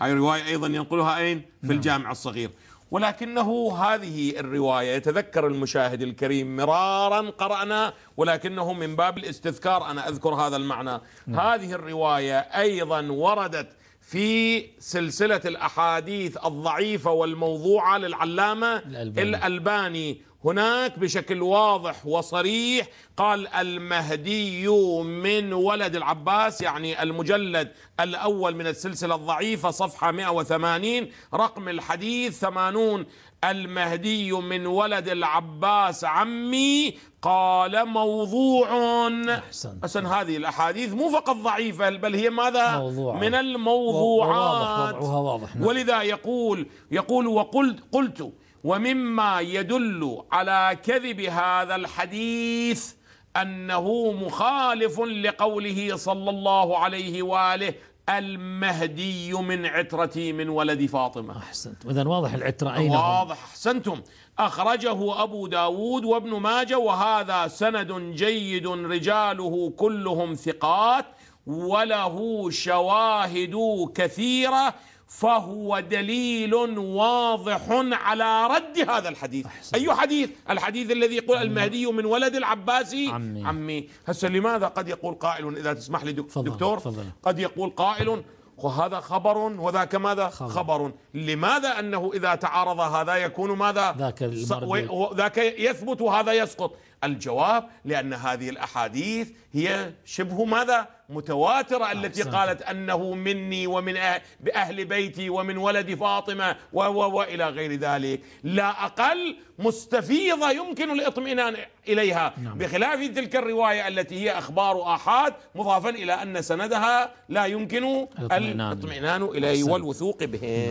هاي الرواية أيضا ينقلها أين في نعم. الجامع الصغير ولكنه هذه الرواية يتذكر المشاهد الكريم مرارا قرأنا ولكنه من باب الاستذكار أنا أذكر هذا المعنى نعم. هذه الرواية أيضا وردت في سلسلة الأحاديث الضعيفة والموضوعة للعلامة الألباني, الألباني هناك بشكل واضح وصريح قال المهدي من ولد العباس يعني المجلد الأول من السلسلة الضعيفة صفحة 180 رقم الحديث 80 المهدي من ولد العباس عمي قال موضوع أحسن, أحسن هذه الأحاديث مو فقط ضعيفة بل هي ماذا موضوع. من الموضوعات واضح واضح نعم. ولذا يقول يقول وقلت قلت ومما يدل على كذب هذا الحديث أنه مخالف لقوله صلى الله عليه وآله المهدي من عترتي من ولد فاطمة أحسنت وإذا واضح العترة أين واضح أحسنتم أخرجه أبو داود وابن ماجة وهذا سند جيد رجاله كلهم ثقات وله شواهد كثيرة فهو دليل واضح على رد هذا الحديث أحسن. أي حديث الحديث الذي يقول عمي. المهدي من ولد العباس عمي, عمي. هسه لماذا قد يقول قائل إذا تسمح لي دكتور فضل. فضل. قد يقول قائل وهذا خبر وذاك ماذا خبر. خبر لماذا أنه إذا تعارض هذا يكون ماذا ذاك, ذاك يثبت وهذا يسقط الجواب لأن هذه الأحاديث هي شبه ماذا متواترة آه، التي قالت أنه مني ومن أه-، أهل بيتي ومن ولد فاطمة وإلى غير ذلك لا أقل مستفيضة يمكن الاطمئنان إليها نعم. بخلاف تلك الرواية التي هي أخبار آحاد مضافا إلى أن سندها لا يمكن الاطمئنان إليه والوثوق بهم